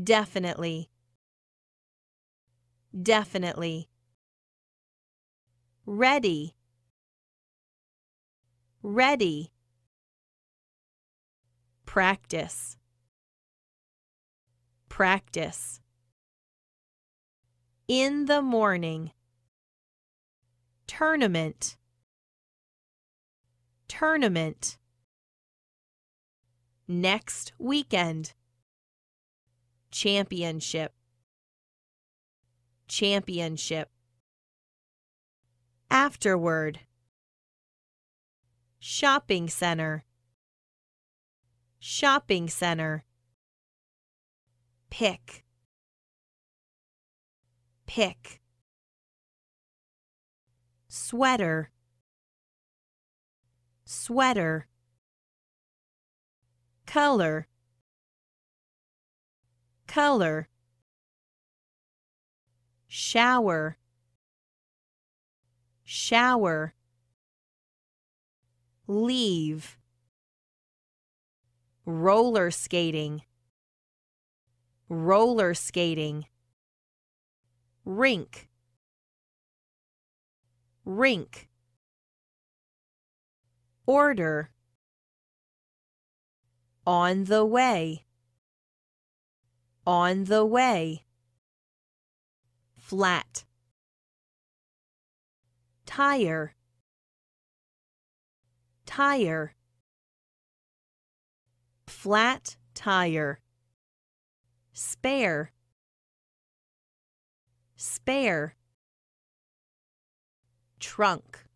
Definitely. Definitely. Ready. Ready. Practice. Practice. In the morning. Tournament. Tournament. Next weekend championship championship afterward shopping center shopping center pick pick sweater sweater color color shower shower leave roller skating roller skating rink rink order on the way on the way. Flat. Tire. Tire. Flat tire. Spare. Spare. Trunk.